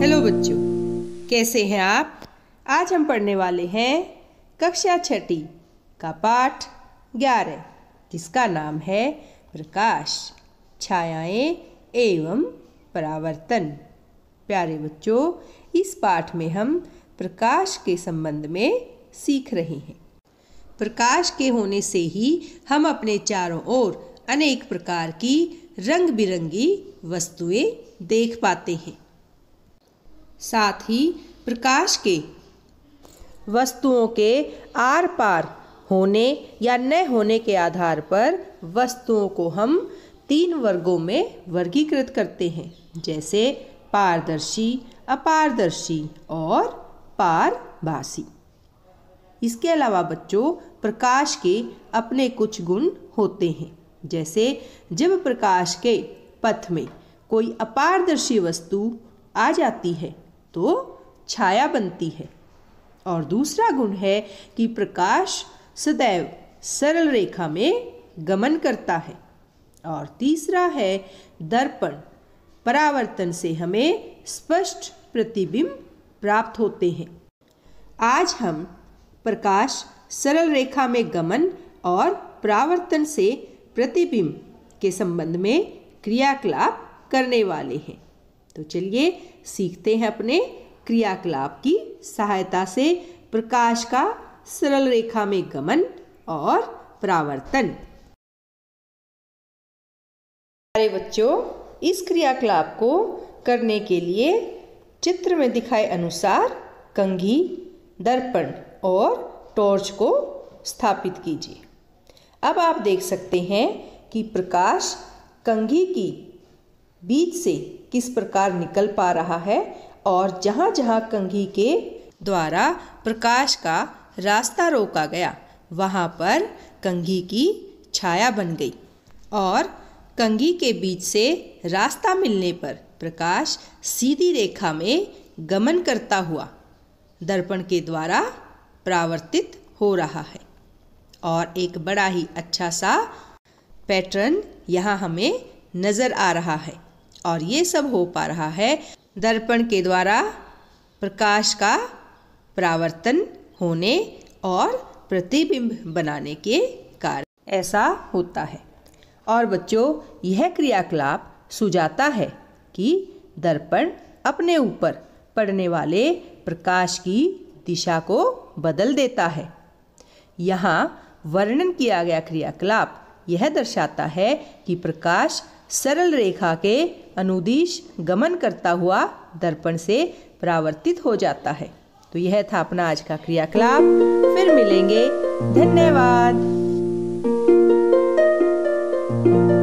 hello बच्चों कैसे हैं आप आज हम पढ़ने वाले हैं कक्षा छठी का पाठ ग्यारह जिसका नाम है प्रकाश छायाएं एवं परावर्तन प्यारे बच्चों इस पाठ में हम प्रकाश के संबंध में सीख रहे हैं प्रकाश के होने से ही हम अपने चारों ओर अनेक प्रकार की रंग बिरंगी वस्तुएं देख पाते हैं साथ ही प्रकाश के वस्तुओं के आर पार होने या न होने के आधार पर वस्तुओं को हम तीन वर्गों में वर्गीकृत करते हैं जैसे पारदर्शी अपारदर्शी और पारभाषी इसके अलावा बच्चों प्रकाश के अपने कुछ गुण होते हैं जैसे जब प्रकाश के पथ में कोई अपारदर्शी वस्तु आ जाती है तो छाया बनती है और दूसरा गुण है कि प्रकाश सदैव सरल रेखा में गमन करता है और तीसरा है दर्पण परावर्तन से हमें स्पष्ट प्रतिबिंब प्राप्त होते हैं आज हम प्रकाश सरल रेखा में गमन और परावर्तन से प्रतिबिंब के संबंध में क्रियाकलाप करने वाले हैं तो चलिए सीखते हैं अपने क्रियाकलाप की सहायता से प्रकाश का सरल रेखा में गमन और परावर्तन अरे बच्चों इस क्रियाकलाप को करने के लिए चित्र में दिखाए अनुसार कंघी दर्पण और टॉर्च को स्थापित कीजिए अब आप देख सकते हैं कि प्रकाश कंघी की बीच से किस प्रकार निकल पा रहा है और जहाँ जहाँ कंघी के द्वारा प्रकाश का रास्ता रोका गया वहाँ पर कंघी की छाया बन गई और कंघी के बीच से रास्ता मिलने पर प्रकाश सीधी रेखा में गमन करता हुआ दर्पण के द्वारा प्रावर्तित हो रहा है और एक बड़ा ही अच्छा सा पैटर्न यहाँ हमें नज़र आ रहा है और ये सब हो पा रहा है दर्पण के द्वारा प्रकाश का प्रावर्तन होने और प्रतिबिंब बनाने के कारण ऐसा होता है और बच्चों यह क्रियाकलाप सुझाता है कि दर्पण अपने ऊपर पड़ने वाले प्रकाश की दिशा को बदल देता है यहाँ वर्णन किया गया क्रियाकलाप यह दर्शाता है कि प्रकाश सरल रेखा के अनुदिश गमन करता हुआ दर्पण से परावर्तित हो जाता है तो यह था अपना आज का क्रियाकलाप फिर मिलेंगे धन्यवाद